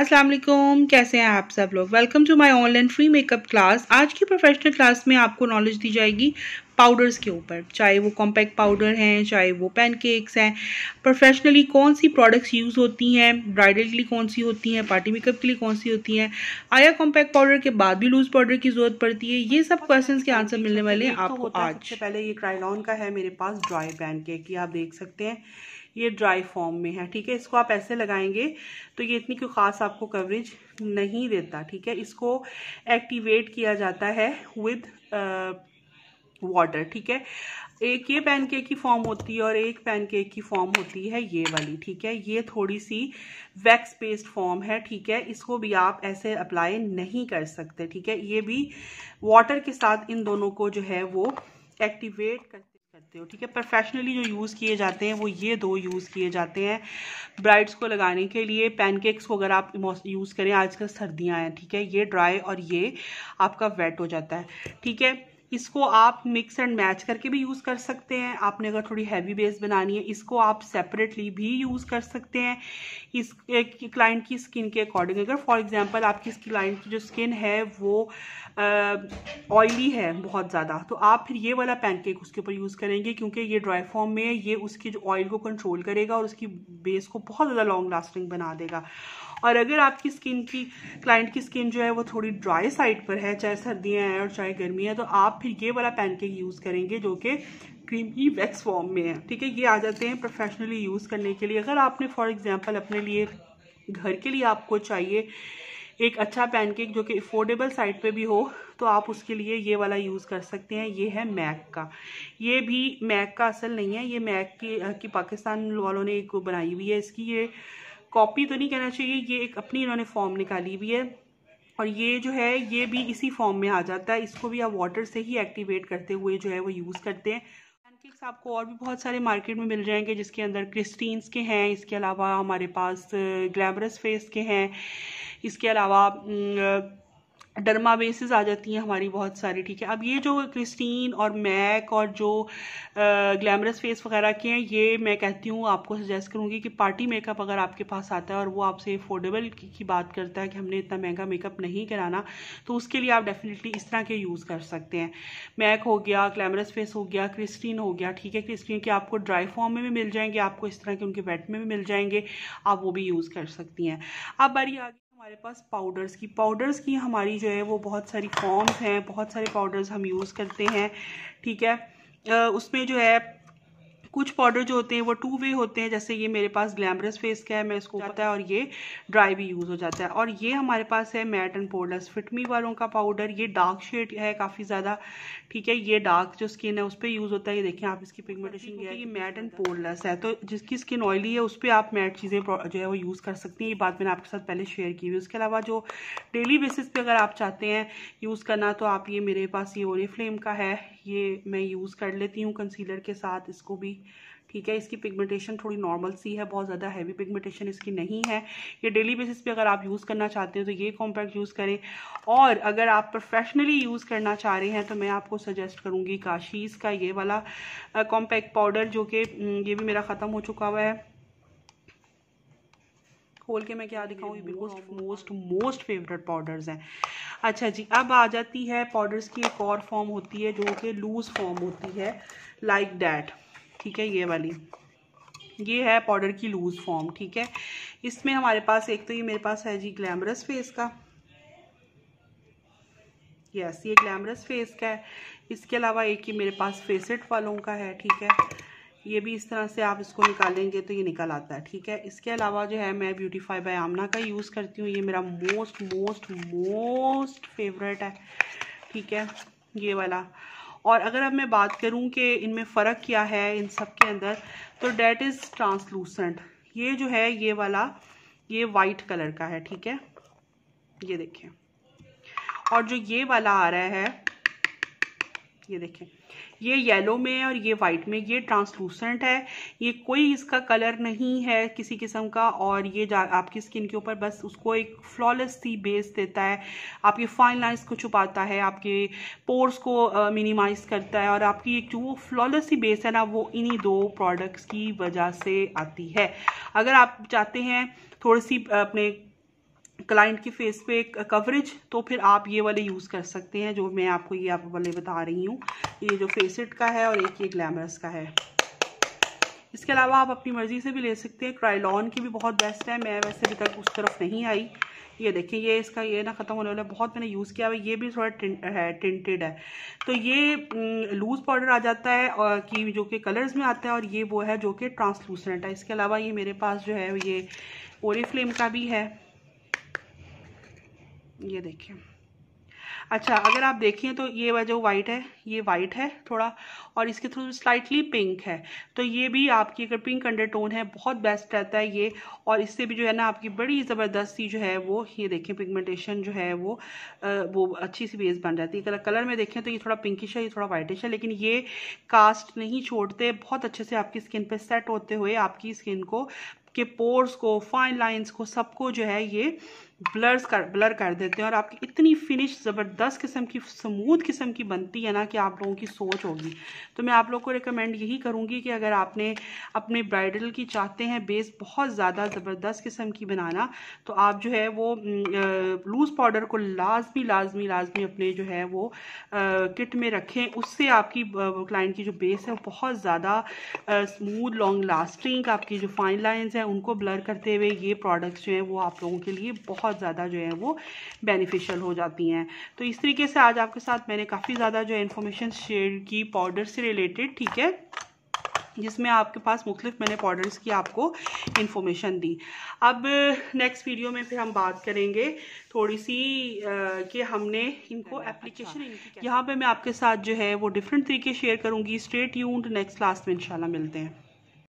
असलम कैसे हैं आप सब लोग welcome to my online free makeup class आज की प्रोफेशनल क्लास में आपको नॉलेज दी जाएगी पाउडर्स के ऊपर चाहे वो कॉम्पैक्ट पाउडर हैं चाहे वो पैनकेक्स हैं प्रोफेशनली कौन सी प्रोडक्ट्स यूज़ होती हैं ब्राइडल के लिए कौन सी होती हैं पार्टी मेकअप के लिए कौन सी होती हैं आया कॉम्पैक्ट पाउडर के बाद भी लूज़ पाउडर की ज़रूरत पड़ती है ये सब क्वेश्चंस के आंसर मिलने वाले हैं तो आपको आज पहले ये क्राइलॉन का है मेरे पास ड्राई पैनकेक ये आप देख सकते हैं ये ड्राई फॉर्म में है ठीक है इसको आप ऐसे लगाएंगे तो ये इतनी कोई ख़ास आपको कवरेज नहीं देता ठीक है इसको एक्टिवेट किया जाता है विद वाटर ठीक है एक ये पैनकेक की फॉर्म होती है और एक पैनकेक की फॉर्म होती है ये वाली ठीक है ये थोड़ी सी वैक्स पेस्ट फॉर्म है ठीक है इसको भी आप ऐसे अप्लाई नहीं कर सकते ठीक है ये भी वाटर के साथ इन दोनों को जो है वो एक्टिवेट करते सकते हो ठीक है प्रोफेशनली जो यूज़ किए जाते हैं वो ये दो यूज़ किए जाते हैं ब्राइड्स को लगाने के लिए पैनकेक्स को अगर आप यूज़ करें आजकल सर्दियाँ हैं ठीक है ये ड्राई और ये आपका वेट हो जाता है ठीक है इसको आप मिक्स एंड मैच करके भी यूज़ कर सकते हैं आपने अगर थोड़ी हैवी बेस बनानी है इसको आप सेपरेटली भी यूज़ कर सकते हैं इस क्लाइंट की स्किन के अकॉर्डिंग अगर फॉर एग्जांपल आपकी क्लाइंट की जो स्किन है वो ऑयली है बहुत ज़्यादा तो आप फिर ये वाला पैनकेक उसके ऊपर यूज़ करेंगे क्योंकि ये ड्राई फॉर्म में ये उसकी जो ऑयल को कंट्रोल करेगा और उसकी बेस को बहुत ज़्यादा लॉन्ग लास्टिंग बना देगा और अगर आपकी स्किन की क्लाइंट की स्किन जो है वो थोड़ी ड्राई साइड पर है चाहे सर्दियाँ हैं और चाहे गर्मी है तो आप फिर ये वाला पैनकेक यूज़ करेंगे जो कि क्रीमी वैक्स फॉर्म में है ठीक है ये आ जाते हैं प्रोफेशनली यूज़ करने के लिए अगर आपने फॉर एग्जाम्पल अपने लिए घर के लिए आपको चाहिए एक अच्छा पैनकेक जो कि अफोर्डेबल साइड पे भी हो तो आप उसके लिए ये वाला यूज़ कर सकते हैं ये है मैक का ये भी मैक का असल नहीं है ये मैक की, की पाकिस्तान वालों ने एक बनाई हुई है इसकी ये कॉपी तो नहीं कहना चाहिए ये एक अपनी इन्होंने फॉर्म निकाली हुई है और ये जो है ये भी इसी फॉर्म में आ जाता है इसको भी आप वाटर से ही एक्टिवेट करते हुए जो है वो यूज़ करते हैं पैनकेक्स आपको और भी बहुत सारे मार्केट में मिल जाएंगे जिसके अंदर क्रिस्टीन्स के हैं इसके अलावा हमारे पास ग्लैमरस uh, फेस के हैं इसके अलावा न, mm, डरमा बेसिस आ जाती हैं हमारी बहुत सारी ठीक है अब ये जो क्रिस्टीन और मैक और जो ग्लैमरस फेस वगैरह के हैं ये मैं कहती हूँ आपको सजेस्ट करूँगी कि पार्टी मेकअप अगर आपके पास आता है और वो आपसे अफोर्डेबल की, की बात करता है कि हमने इतना महंगा मेकअप नहीं कराना तो उसके लिए आप डेफिनेटली इस तरह के यूज़ कर सकते हैं मैक हो गया ग्लैमरस फेस हो गया क्रिस्टीन हो गया ठीक है क्रिस्टीन के आपको ड्राई फॉर्म में भी मिल जाएंगे आपको इस तरह के उनके वेट में भी मिल जाएंगे आप वो भी यूज़ कर सकती हैं अब बारी आगे हमारे पास पाउडर्स की पाउडर्स की हमारी जो है वो बहुत सारी फॉर्म्स हैं बहुत सारे पाउडर्स हम यूज़ करते हैं ठीक है उसमें जो है कुछ पाउडर जो होते हैं वो टू वे होते हैं जैसे ये मेरे पास ग्लैमरस फेस का है मैं इसको जाता है और ये ड्राई भी यूज़ हो जाता है और ये हमारे पास है मैट एंड पोर्डर्स फिटमी वालों का पाउडर ये डार्क शेड है काफ़ी ज़्यादा ठीक है ये डार्क जो स्किन है उस पर यूज़ होता है ये देखें आप इसकी पिगमेंटेशन ये मैट एंड पोर्डर्स है तो जिसकी स्किन ऑयली है उस पर आप मैट चीज़ें जो है वो यूज़ कर सकती हैं ये बात मैंने आपके साथ पहले शेयर की हुई उसके अलावा जो डेली बेसिस पे अगर आप चाहते हैं यूज़ करना तो आप ये मेरे पास ये ओरे फ्लेम का है ये मैं यूज़ कर लेती हूँ कंसीलर के साथ इसको भी ठीक है इसकी पिगमेंटेशन थोड़ी नॉर्मल सी है बहुत ज़्यादा हैवी पिगमेंटेशन इसकी नहीं है ये डेली बेसिस पे अगर आप यूज़ करना चाहते हैं तो ये कॉम्पैक्ट यूज़ करें और अगर आप प्रोफेशनली यूज़ करना चाह रहे हैं तो मैं आपको सजेस्ट करूँगी काशीज़ का ये वाला कॉम्पैक्ट पाउडर जो कि हम्म, ये भी मेरा ख़त्म हो चुका हुआ है खोल के मैं क्या दिखाऊँ ये मोस्ट मोस्ट फेवरेट पाउडर्स हैं अच्छा जी अब आ जाती है पाउडर्स की एक और फॉर्म होती है जो कि लूज़ फॉर्म होती है लाइक डैट ठीक है ये वाली ये है पाउडर की लूज़ फॉर्म ठीक है इसमें हमारे पास एक तो ये मेरे पास है जी ग्लैमरस फेस का यस ये ग्लैमरस फेस का है इसके अलावा एक ही मेरे पास फेसेट वालों का है ठीक है ये भी इस तरह से आप इसको निकालेंगे तो ये निकल आता है ठीक है इसके अलावा जो है मैं ब्यूटीफाई बाय आमना का यूज़ करती हूँ ये मेरा मोस्ट मोस्ट मोस्ट फेवरेट है ठीक है ये वाला और अगर अब मैं बात करूँ कि इनमें फ़र्क क्या है इन सब के अंदर तो डेट इज़ ट्रांसलूसेंट ये जो है ये वाला ये वाइट कलर का है ठीक है ये देखें और जो ये वाला आ रहा है ये देखें ये येलो में और ये वाइट में ये ट्रांसलूसेंट है ये कोई इसका कलर नहीं है किसी किस्म का और ये आपकी स्किन के ऊपर बस उसको एक फ्लॉलेस सी बेस देता है आपकी फाइन लाइन्स को छुपाता है आपके पोर्स को मिनिमाइज करता है और आपकी एक जो वो फ्लॉलेस सी बेस है ना वो इन्हीं दो प्रोडक्ट्स की वजह से आती है अगर आप चाहते हैं थोड़ी सी अपने क्लाइंट की फेस पे कवरेज तो फिर आप ये वाले यूज़ कर सकते हैं जो मैं आपको ये आप वाले बता रही हूँ ये जो फेसिट का है और एक ये ग्लैमरस का है इसके अलावा आप अपनी मर्ज़ी से भी ले सकते हैं क्राइलॉन की भी बहुत बेस्ट है मैं वैसे अभी तक उस तरफ नहीं आई ये देखें ये इसका ये ना ख़त्म होने वाला बहुत मैंने यूज़ किया है ये भी थोड़ा टिंट है टिंटेड है तो ये लूज़ पाउडर आ जाता है और कि जो कि कलर्स में आता है और ये वो है जो कि ट्रांसलूसेंट है इसके अलावा ये मेरे पास जो है ये ओरी फ्लेम का भी है ये देखिए अच्छा अगर आप देखें तो ये वह जो वाइट है ये वाइट है थोड़ा और इसके थ्रू स्लाइटली पिंक है तो ये भी आपकी अगर पिंक अंडरटोन है बहुत बेस्ट रहता है ये और इससे भी जो है ना आपकी बड़ी ज़बरदस्ती जो है वो ये देखें पिगमेंटेशन जो है वो आ, वो अच्छी सी बेस बन जाती है अगर कलर में देखें तो ये थोड़ा पिंकिश है ये थोड़ा वाइटिश है लेकिन ये कास्ट नहीं छोड़ते बहुत अच्छे से आपकी स्किन पर सेट होते हुए आपकी स्किन को के पोर्स को फाइन लाइंस को सबको जो है ये ब्लर्स कर ब्लर कर देते हैं और आपकी इतनी फिनिश ज़बरदस्त किस्म की स्मूथ किस्म की बनती है ना कि आप लोगों की सोच होगी तो मैं आप लोग को रिकमेंड यही करूँगी कि अगर आपने अपने ब्राइडल की चाहते हैं बेस बहुत ज़्यादा ज़बरदस्त किस्म की बनाना तो आप जो है वो लूज़ पाउडर को लाजमी लाजमी लाजमी अपने जो है वो किट में रखें उससे आपकी क्लाइंट की जो बेस है वो बहुत ज़्यादा स्मूद लॉन्ग लास्टिंग आपकी जो फाइन लाइन्स हैं उनको ब्लर करते हुए ये प्रोडक्ट्स जो हैं वो आप लोगों के लिए बहुत बहुत ज़्यादा जो है वो बेनिफिशियल हो जाती हैं तो इस तरीके से आज आपके साथ मैंने काफ़ी ज़्यादा जो इन्फॉर्मेशन शेयर की पाउडर से रिलेटेड ठीक है जिसमें आपके पास मुख्तफ मैंने पाउडर्स की आपको इन्फॉर्मेशन दी अब नेक्स्ट वीडियो में फिर हम बात करेंगे थोड़ी सी कि हमने इनको एप्लीकेशन अच्छा, अच्छा। यहाँ पे मैं आपके साथ जो है वो डिफरेंट तरीके शेयर करूँगी स्ट्रेट यून नेक्स्ट क्लास में इंशाल्लाह मिलते हैं